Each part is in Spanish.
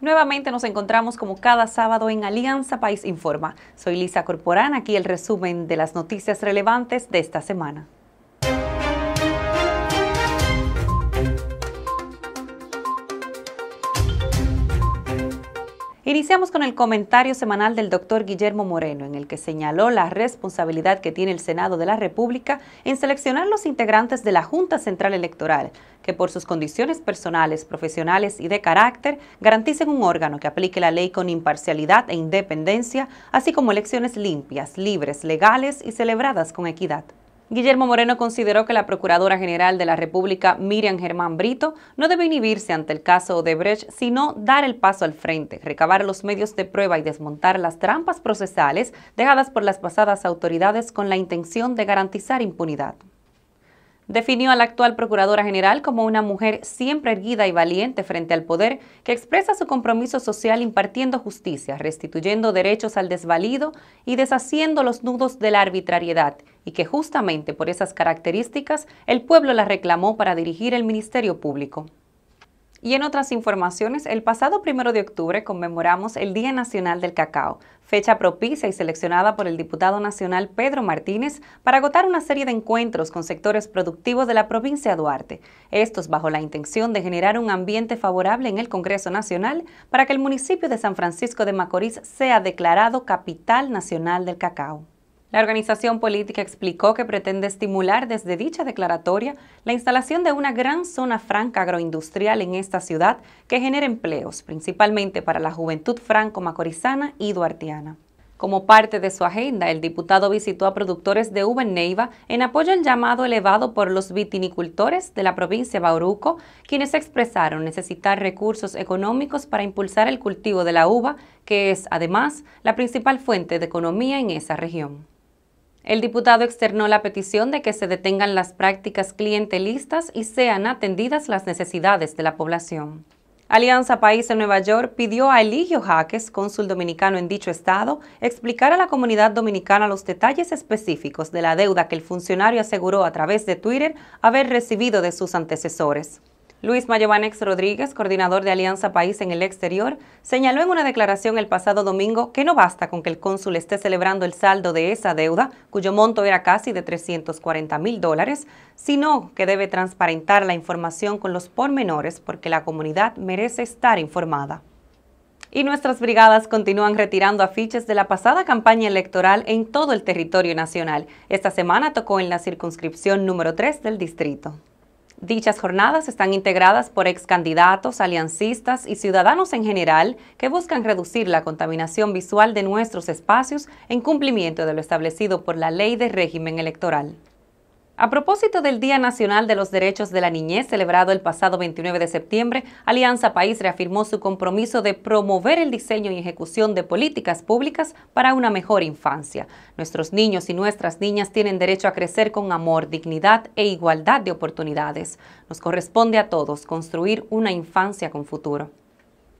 Nuevamente nos encontramos como cada sábado en Alianza País Informa. Soy Lisa Corporán, aquí el resumen de las noticias relevantes de esta semana. Iniciamos con el comentario semanal del doctor Guillermo Moreno, en el que señaló la responsabilidad que tiene el Senado de la República en seleccionar los integrantes de la Junta Central Electoral, que por sus condiciones personales, profesionales y de carácter garanticen un órgano que aplique la ley con imparcialidad e independencia, así como elecciones limpias, libres, legales y celebradas con equidad. Guillermo Moreno consideró que la Procuradora General de la República, Miriam Germán Brito, no debe inhibirse ante el caso Odebrecht, sino dar el paso al frente, recabar los medios de prueba y desmontar las trampas procesales dejadas por las pasadas autoridades con la intención de garantizar impunidad definió a la actual Procuradora General como una mujer siempre erguida y valiente frente al poder, que expresa su compromiso social impartiendo justicia, restituyendo derechos al desvalido y deshaciendo los nudos de la arbitrariedad, y que justamente por esas características el pueblo la reclamó para dirigir el Ministerio Público. Y en otras informaciones, el pasado primero de octubre conmemoramos el Día Nacional del Cacao, fecha propicia y seleccionada por el diputado nacional Pedro Martínez para agotar una serie de encuentros con sectores productivos de la provincia de Duarte, estos bajo la intención de generar un ambiente favorable en el Congreso Nacional para que el municipio de San Francisco de Macorís sea declarado capital nacional del cacao. La organización política explicó que pretende estimular desde dicha declaratoria la instalación de una gran zona franca agroindustrial en esta ciudad que genere empleos, principalmente para la juventud franco-macorizana y duartiana. Como parte de su agenda, el diputado visitó a productores de uva en Neiva en apoyo al llamado elevado por los vitinicultores de la provincia de Bauruco, quienes expresaron necesitar recursos económicos para impulsar el cultivo de la uva, que es, además, la principal fuente de economía en esa región. El diputado externó la petición de que se detengan las prácticas clientelistas y sean atendidas las necesidades de la población. Alianza País en Nueva York pidió a Eligio Jaques, cónsul dominicano en dicho estado, explicar a la comunidad dominicana los detalles específicos de la deuda que el funcionario aseguró a través de Twitter haber recibido de sus antecesores. Luis Mayobanex Rodríguez, coordinador de Alianza País en el exterior, señaló en una declaración el pasado domingo que no basta con que el cónsul esté celebrando el saldo de esa deuda, cuyo monto era casi de 340 mil dólares, sino que debe transparentar la información con los pormenores porque la comunidad merece estar informada. Y nuestras brigadas continúan retirando afiches de la pasada campaña electoral en todo el territorio nacional. Esta semana tocó en la circunscripción número 3 del distrito. Dichas jornadas están integradas por ex candidatos, aliancistas y ciudadanos en general que buscan reducir la contaminación visual de nuestros espacios en cumplimiento de lo establecido por la Ley de Régimen Electoral. A propósito del Día Nacional de los Derechos de la Niñez, celebrado el pasado 29 de septiembre, Alianza País reafirmó su compromiso de promover el diseño y ejecución de políticas públicas para una mejor infancia. Nuestros niños y nuestras niñas tienen derecho a crecer con amor, dignidad e igualdad de oportunidades. Nos corresponde a todos construir una infancia con futuro.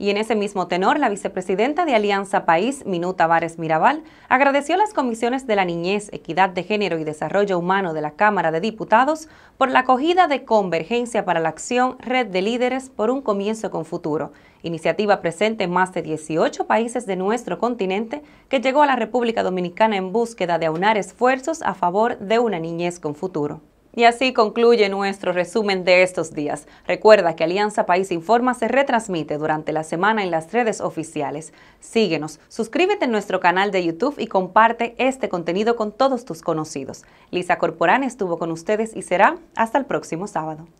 Y en ese mismo tenor, la vicepresidenta de Alianza País, Minuta Tavares Mirabal, agradeció las comisiones de la niñez, equidad de género y desarrollo humano de la Cámara de Diputados por la acogida de Convergencia para la Acción Red de Líderes por un Comienzo con Futuro, iniciativa presente en más de 18 países de nuestro continente que llegó a la República Dominicana en búsqueda de aunar esfuerzos a favor de una niñez con futuro. Y así concluye nuestro resumen de estos días. Recuerda que Alianza País Informa se retransmite durante la semana en las redes oficiales. Síguenos, suscríbete a nuestro canal de YouTube y comparte este contenido con todos tus conocidos. Lisa Corporán estuvo con ustedes y será hasta el próximo sábado.